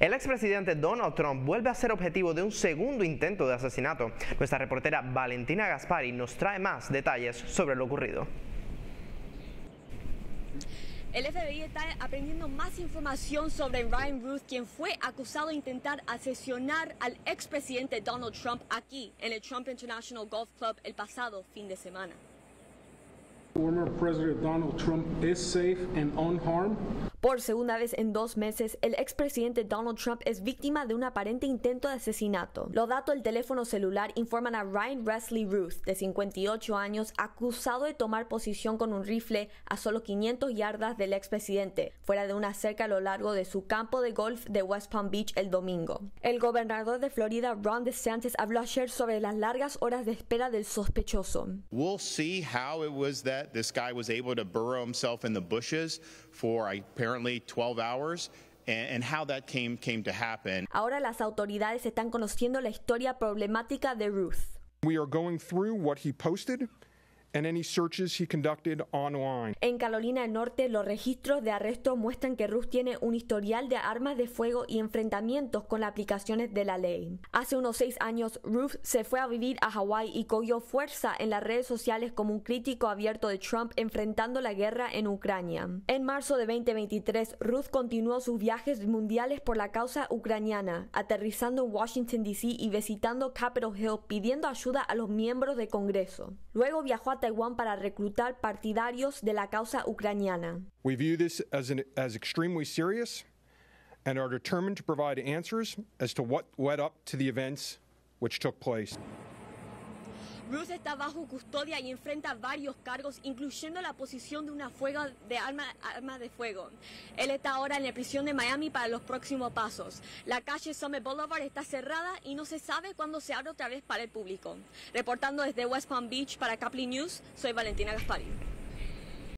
El expresidente Donald Trump vuelve a ser objetivo de un segundo intento de asesinato. Nuestra reportera Valentina Gaspari nos trae más detalles sobre lo ocurrido. El FBI está aprendiendo más información sobre Ryan Ruth, quien fue acusado de intentar asesinar al expresidente Donald Trump aquí en el Trump International Golf Club el pasado fin de semana. Donald Trump por segunda vez en dos meses, el expresidente Donald Trump es víctima de un aparente intento de asesinato. Los datos del teléfono celular informan a Ryan Wesley Ruth, de 58 años, acusado de tomar posición con un rifle a solo 500 yardas del expresidente, fuera de una cerca a lo largo de su campo de golf de West Palm Beach el domingo. El gobernador de Florida, Ron DeSantis, habló ayer sobre las largas horas de espera del sospechoso. We'll see how it was that this guy was able to burrow himself in the bushes for apparently 12 hours And how that came, came to happen. Ahora las autoridades están conociendo la historia problemática de Ruth. We are going through what he posted searches online. En Carolina del Norte, los registros de arresto muestran que Ruth tiene un historial de armas de fuego y enfrentamientos con las aplicaciones de la ley. Hace unos seis años, Ruth se fue a vivir a Hawái y cogió fuerza en las redes sociales como un crítico abierto de Trump enfrentando la guerra en Ucrania. En marzo de 2023, Ruth continuó sus viajes mundiales por la causa ucraniana, aterrizando en Washington, D.C. y visitando Capitol Hill pidiendo ayuda a los miembros del Congreso. Luego viajó a Taiwán para reclutar partidarios de la causa ucraniana. We view this as, an, as extremely serious and are determined to provide answers as to what led up to the events which took place. Bruce está bajo custodia y enfrenta varios cargos, incluyendo la posición de una de arma, de fuego. Él está ahora en la prisión de Miami para los próximos pasos. La calle Summit Boulevard está cerrada y no se sabe cuándo se abre otra vez para el público. Reportando desde West Palm Beach para caplin News, soy Valentina Gaspari.